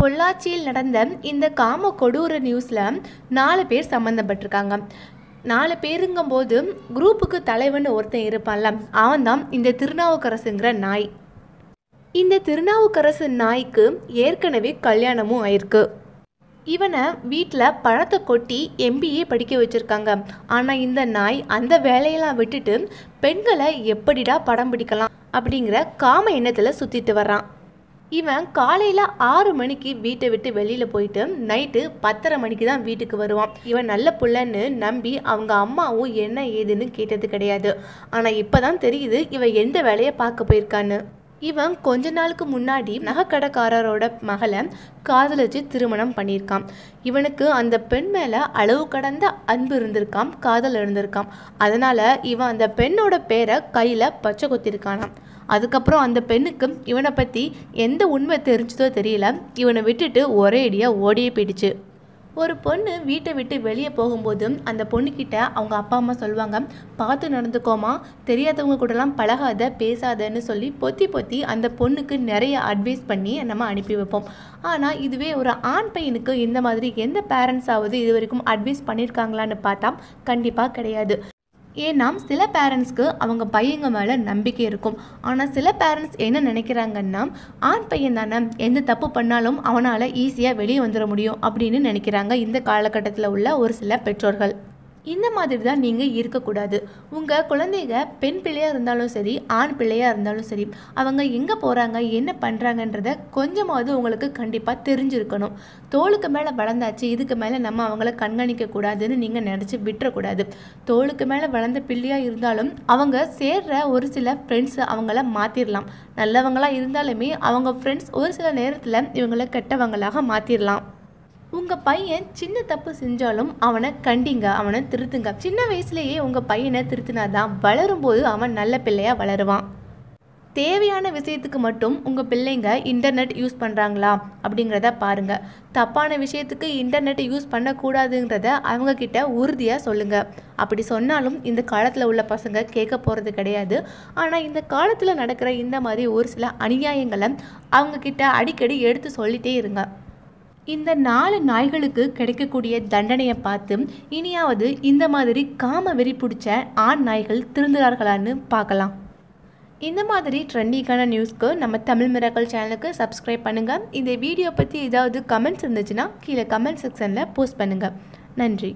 பொள்ளாச்சியில் நடந்த இந்த காம கொடூர நியூஸில் நாலு பேர் சம்மந்தப்பட்டிருக்காங்க நாலு பேருங்கும்போது குரூப்புக்கு தலைவன் ஒருத்தன் இருப்பான்ல அவன் தான் இந்த திருநாவுக்கரசுங்கிற நாய் இந்த திருநாவுக்கரசு நாய்க்கு ஏற்கனவே கல்யாணமும் ஆயிருக்கு இவனை வீட்டில் பழத்தை கொட்டி எம்பிஏ படிக்க வச்சுருக்காங்க ஆனால் இந்த நாய் அந்த வேலையெல்லாம் விட்டுட்டு பெண்களை எப்படிடா படம் பிடிக்கலாம் அப்படிங்கிற காம எண்ணத்தில் சுற்றிட்டு வர்றான் இவன் காலையில் ஆறு மணிக்கு வீட்டை விட்டு வெளியில் போயிட்டு நைட்டு பத்தரை மணிக்கு தான் வீட்டுக்கு வருவான் இவன் நல்ல புள்ளன்னு நம்பி அவங்க அம்மாவும் என்ன ஏதுன்னு கேட்டது கிடையாது ஆனால் இப்போ தான் தெரியுது இவன் எந்த வேலையை பார்க்க போயிருக்கான்னு இவன் கொஞ்ச நாளுக்கு முன்னாடி நகைக்கடைக்காரரோட மகளை காதலிச்சு திருமணம் பண்ணியிருக்கான் இவனுக்கு அந்த பெண் மேலே அளவு கடந்த அன்பு இருந்திருக்கான் காதல் இருந்திருக்கான் அதனால் இவன் அந்த பெண்ணோட பேரை கையில் பச்சை கொத்திருக்கானான் அதுக்கப்புறம் அந்த பெண்ணுக்கு இவனை பற்றி எந்த உண்மை தெரிஞ்சதோ தெரியல இவனை விட்டுட்டு ஒரே அடியாக ஓடியே போயிடுச்சு ஒரு பொண்ணு வீட்டை விட்டு வெளியே போகும்போது அந்த பொண்ணுக்கிட்ட அவங்க அப்பா அம்மா சொல்லுவாங்க பார்த்து நடந்துக்கோமா தெரியாதவங்க கூடலாம் பழகாத பேசாதன்னு சொல்லி பொத்தி பொத்தி அந்த பொண்ணுக்கு நிறைய அட்வைஸ் பண்ணி நம்ம அனுப்பி வைப்போம் ஆனால் இதுவே ஒரு ஆண் பையனுக்கு இந்த மாதிரி எந்த பேரண்ட்ஸாவது இது வரைக்கும் அட்வைஸ் பண்ணியிருக்காங்களான்னு பார்த்தா கண்டிப்பாக கிடையாது ஏன்னா சில பேரண்ட்ஸ்க்கு அவங்க பையங்க மேலே நம்பிக்கை இருக்கும் ஆனால் சில பேரண்ட்ஸ் என்ன நினைக்கிறாங்கன்னா ஆண் பையன் தானே எந்த தப்பு பண்ணாலும் அவனால் ஈஸியாக வெளியே வந்துட முடியும் அப்படின்னு நினைக்கிறாங்க இந்த காலகட்டத்தில் உள்ள ஒரு சில பெற்றோர்கள் இந்த மாதிரி தான் நீங்கள் இருக்கக்கூடாது உங்கள் குழந்தைங்க பெண் பிள்ளையாக இருந்தாலும் சரி ஆண் பிள்ளையாக இருந்தாலும் சரி அவங்க எங்கே போகிறாங்க என்ன பண்ணுறாங்கன்றத கொஞ்சமாவது உங்களுக்கு கண்டிப்பாக தெரிஞ்சிருக்கணும் தோளுக்கு மேலே வளர்ந்தாச்சு இதுக்கு மேலே நம்ம அவங்கள கண்காணிக்கக்கூடாதுன்னு நீங்கள் நினச்சி விட்டுறக்கூடாது தோளுக்கு மேலே வளர்ந்த பிள்ளையாக இருந்தாலும் அவங்க சேர்ற ஒரு சில ஃப்ரெண்ட்ஸை அவங்கள மாற்றிடலாம் நல்லவங்களாக இருந்தாலுமே அவங்க ஃப்ரெண்ட்ஸ் ஒரு சில நேரத்தில் இவங்களை கெட்டவங்களாக மாற்றிடலாம் உங்கள் பையன் சின்ன தப்பு செஞ்சாலும் அவனை கண்டிங்க அவனை திருத்துங்க சின்ன வயசுலேயே உங்கள் பையனை திருத்தினா தான் வளரும்போது அவன் நல்ல பிள்ளையாக வளருவான் தேவையான விஷயத்துக்கு மட்டும் உங்கள் பிள்ளைங்க இன்டர்நெட் யூஸ் பண்ணுறாங்களா அப்படிங்கிறத பாருங்கள் தப்பான விஷயத்துக்கு இன்டர்நெட்டை யூஸ் பண்ணக்கூடாதுங்கிறத அவங்கக்கிட்ட உறுதியாக சொல்லுங்கள் அப்படி சொன்னாலும் இந்த காலத்தில் உள்ள பசங்க கேட்க போகிறது கிடையாது ஆனால் இந்த காலத்தில் நடக்கிற இந்த மாதிரி ஒரு சில அநியாயங்களை அவங்கக்கிட்ட அடிக்கடி எடுத்து சொல்லிகிட்டே இருங்க இந்த நாலு நாய்களுக்கு கிடைக்கக்கூடிய தண்டனையை பார்த்து இனியாவது இந்த மாதிரி காம வெறி பிடிச்ச ஆண் நாய்கள் திருந்துகிறார்களான்னு பார்க்கலாம் இந்த மாதிரி ட்ரெண்டிக்கான நியூஸ்க்கு நம்ம தமிழ் மிரக்கல் சேனலுக்கு சப்ஸ்கிரைப் பண்ணுங்கள் இந்த வீடியோ பற்றி ஏதாவது கமெண்ட்ஸ் இருந்துச்சுன்னா கீழே கமெண்ட் செக்ஷனில் போஸ்ட் பண்ணுங்கள் நன்றி